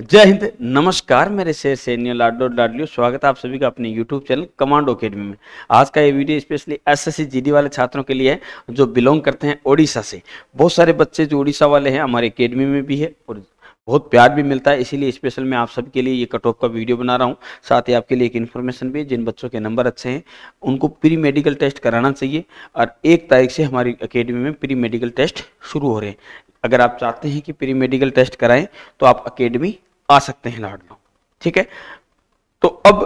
जय हिंद नमस्कार मेरे शेर सैन्य लाडो लाडलियो स्वागत है आप सभी का अपने यूट्यूब चैनल कमांडो अकेडमी में आज का ये वीडियो स्पेशली एसएससी जीडी वाले छात्रों के लिए है जो बिलोंग करते हैं ओडिशा से बहुत सारे बच्चे जो ओडिशा वाले हैं हमारे अकेडमी में भी है और बहुत प्यार भी मिलता है इसीलिए स्पेशल मैं आप सबके लिए ये कट ऑफ का वीडियो बना रहा हूँ साथ ही आपके लिए एक इन्फॉर्मेशन भी जिन बच्चों के नंबर अच्छे हैं उनको प्री मेडिकल टेस्ट कराना चाहिए और एक तारीख से हमारी अकेडमी में प्री मेडिकल टेस्ट शुरू हो रहे हैं अगर आप चाहते हैं कि प्री मेडिकल टेस्ट कराएं तो आप अकेडमी आ सकते हैं लॉर्ड ठीक है तो अब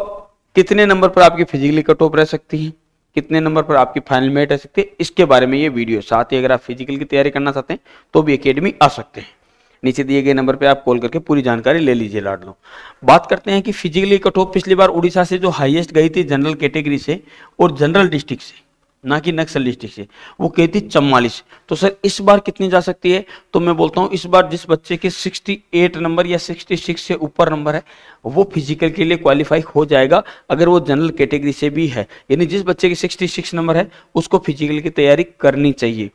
कितने नंबर पर आपकी फिजिकली कट ऑफ रह सकती है कितने नंबर पर आपकी फाइनल मेट रह सकती है इसके बारे में ये वीडियो साथ ही अगर आप फिजिकल की तैयारी करना चाहते हैं तो भी अकेडमी आ सकते हैं नीचे दिए गए नंबर पे आप कॉल करके पूरी जानकारी ले लीजिए लाड लो बात करते हैं कि फिजिकली कट ऑफ पिछली बार उड़ीसा से जो हाईएस्ट गई थी जनरल कैटेगरी से और जनरल डिस्ट्रिक्ट से ना कि नक्सलिस्टिक से वो कहती चम्वालीस तो सर इस बार कितनी जा सकती है तो मैं बोलता हूँ इस बार जिस बच्चे के 68 नंबर या 66 से ऊपर नंबर है वो फिजिकल के लिए क्वालिफाई हो जाएगा अगर वो जनरल कैटेगरी से भी है यानी जिस बच्चे के 66 नंबर है उसको फिजिकल की तैयारी करनी चाहिए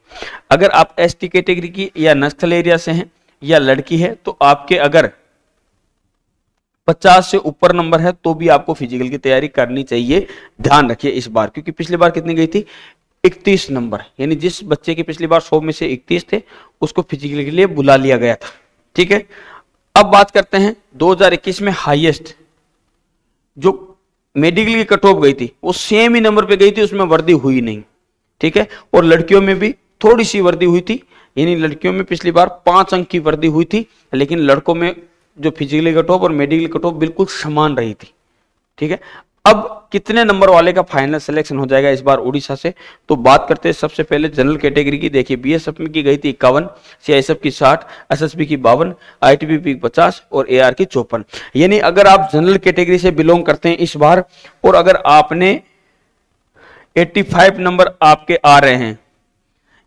अगर आप एस कैटेगरी की या नक्सल एरिया से हैं या लड़की है तो आपके अगर पचास से ऊपर नंबर है तो भी आपको फिजिकल की तैयारी करनी चाहिए ध्यान रखिए इस बार क्योंकि पिछली बार कितनी गई थी इकतीस नंबर यानी जिस बच्चे की पिछली बार सौ में से इकतीस थे उसको फिजिकल के लिए बुला लिया गया था ठीक है अब बात करते हैं 2021 में हाईएस्ट जो मेडिकल की कट ऑफ गई थी वो सेम ही नंबर पे गई थी उसमें वर्दी हुई नहीं ठीक है और लड़कियों में भी थोड़ी सी वर्दी हुई थी यानी लड़कियों में पिछली बार पांच अंक की वर्दी हुई थी लेकिन लड़कों में जो फिजिकली कट ऑफ और मेडिकल कट ऑफ बिल्कुल समान रही थी ठीक है अब कितने नंबर वाले का फाइनल सिलेक्शन हो जाएगा इस बार उड़ीसा से तो बात करते हैं सबसे पहले जनरल कैटेगरी की देखिए बीएसएफ में की गई थी इक्यावन सीआईएसएफ की साठ एसएसबी की बावन आईटीबी की पचास और एआर की चौपन यानी अगर आप जनरल कैटेगरी से बिलोंग करते हैं इस बार और अगर आपने 85 नंबर आपके आ रहे हैं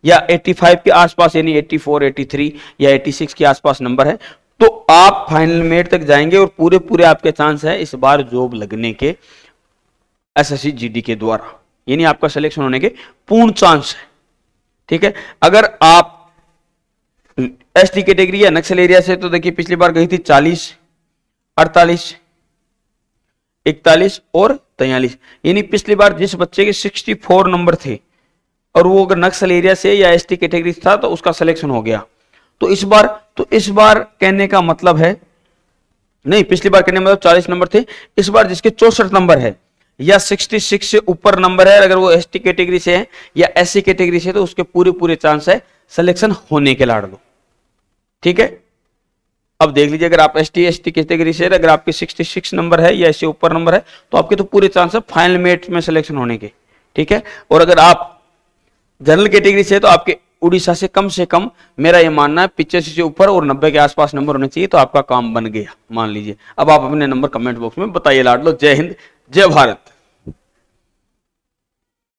या 85 के आसपास यानी 84, 83 या 86 के आसपास नंबर है तो आप फाइनल मेट तक जाएंगे और पूरे पूरे आपके चांस है इस बार जॉब लगने के एसएससी जीडी के द्वारा यानी आपका सिलेक्शन होने के पूर्ण चांस है ठीक है अगर आप एस टी कैटेगरी या नक्सल एरिया से तो देखिए पिछली बार गई थी चालीस अड़तालीस इकतालीस और तैयलीस यानी पिछली बार जिस बच्चे के 64 नंबर थे और वो अगर नक्सल एरिया से या एस टी कैटेगरी था तो उसका सिलेक्शन हो गया तो इस बार तो इस बार कहने का मतलब है नहीं पिछली बार कहने का मतलब चालीस नंबर थे इस बार जिसके चौसठ नंबर है या 66 से ऊपर नंबर है अगर वो एस टी कैटेगरी से है या एस सी कैटेगरी से तो उसके पूरे पूरे चांस है सिलेक्शन होने के लाड़ दो ठीक है अब देख लीजिए अगर आप S T S T category से अगर आपके 66 नंबर है या इससे ऊपर नंबर है तो आपके तो पूरे चांस है फाइनल मेट में सिलेक्शन होने के ठीक है और अगर आप जनरल कैटेगरी से है तो आपके उड़ीसा से कम से कम मेरा ये मानना है पिचासी से ऊपर और नब्बे के आसपास नंबर होने चाहिए तो आपका काम बन गया मान लीजिए अब आप अपने नंबर कमेंट बॉक्स में बताइए लाडलो जय हिंद जय भारत